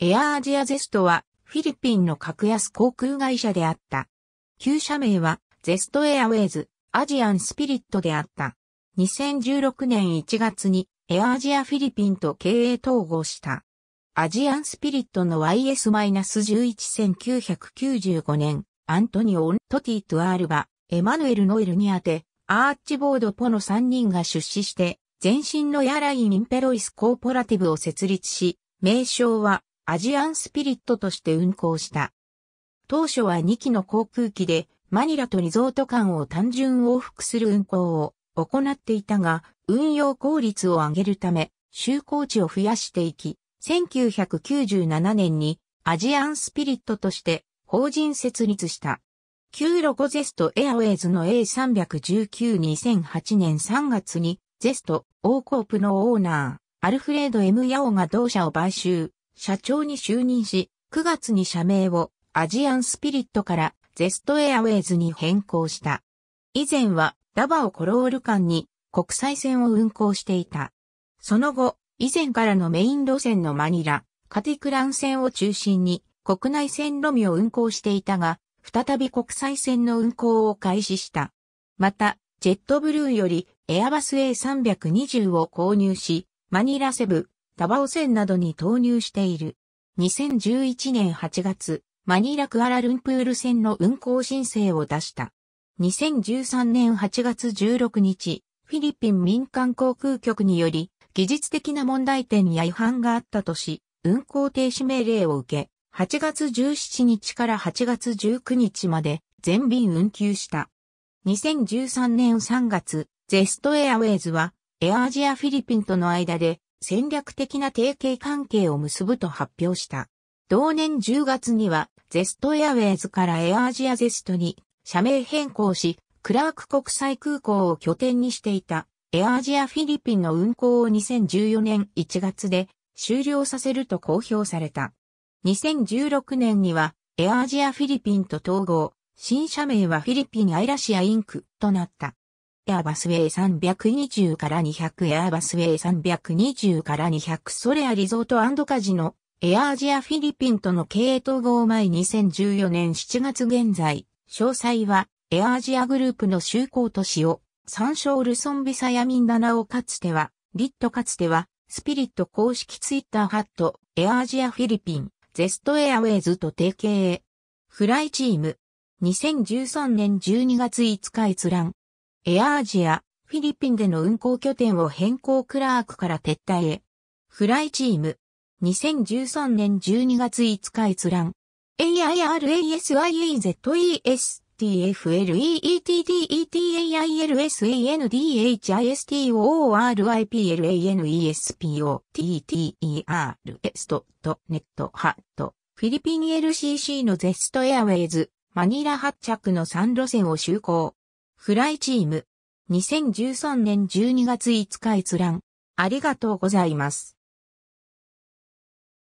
エアアジアゼストはフィリピンの格安航空会社であった。旧社名はゼストエアウェイズ、アジアンスピリットであった。2016年1月にエアアジアフィリピンと経営統合した。アジアンスピリットの YS-11995 年、アントニオ・ントティ・トゥアルバ、エマヌエル・ノエルにあて、アーチボード・ポの3人が出資して、前身のエアライン・インペロイス・コーポラティブを設立し、名称はアジアンスピリットとして運航した。当初は2機の航空機でマニラとリゾート間を単純往復する運航を行っていたが、運用効率を上げるため、就航地を増やしていき、1997年にアジアンスピリットとして法人設立した。旧ロゴゼストエアウェイズの A319-2008 年3月に、ゼスト、オーコープのオーナー、アルフレード M ヤオが同社を買収。社長に就任し、9月に社名をアジアンスピリットからゼストエアウェイズに変更した。以前はダバオコロール間に国際線を運航していた。その後、以前からのメイン路線のマニラ、カティクラン線を中心に国内線のみを運航していたが、再び国際線の運航を開始した。また、ジェットブルーよりエアバス A320 を購入し、マニラセブ、タバオ船などに投入している。2011年8月、マニラクアラルンプール船の運航申請を出した。2013年8月16日、フィリピン民間航空局により、技術的な問題点や違反があったとし、運航停止命令を受け、8月17日から8月19日まで全便運休した。2013年3月、ゼストエアウェイズは、エアアジアフィリピンとの間で戦略的な提携関係を結ぶと発表した。同年10月には、ゼストエアウェイズからエアアジアゼストに社名変更し、クラーク国際空港を拠点にしていたエアアジアフィリピンの運航を2014年1月で終了させると公表された。2016年にはエアアジアフィリピンと統合、新社名はフィリピンアイラシアインクとなった。エアバス A320 から200エアバス A320 から200ソレアリゾートカジノエアアジアフィリピンとの経営統合前2014年7月現在、詳細はエアアジアグループの就航都市を参照ルソンビサヤミンダナオかつては、リットかつては、スピリット公式ツイッターハット、エアアジアフィリピン、ゼストエアウェイズと提携へ。フライチーム。2013年12月5日閲覧。エアアジア、フィリピンでの運航拠点を変更クラークから撤退へ。フライチーム。2013年12月5日閲覧。a i r a s y i z e t l e s t i f l r e e t d e t l a n d s p o t t e r n e t フィリピン LCC のゼストエアウェイズ、マニラ発着の3路線を就航。フライチーム。2013年12月5日閲覧。ありがとうございます。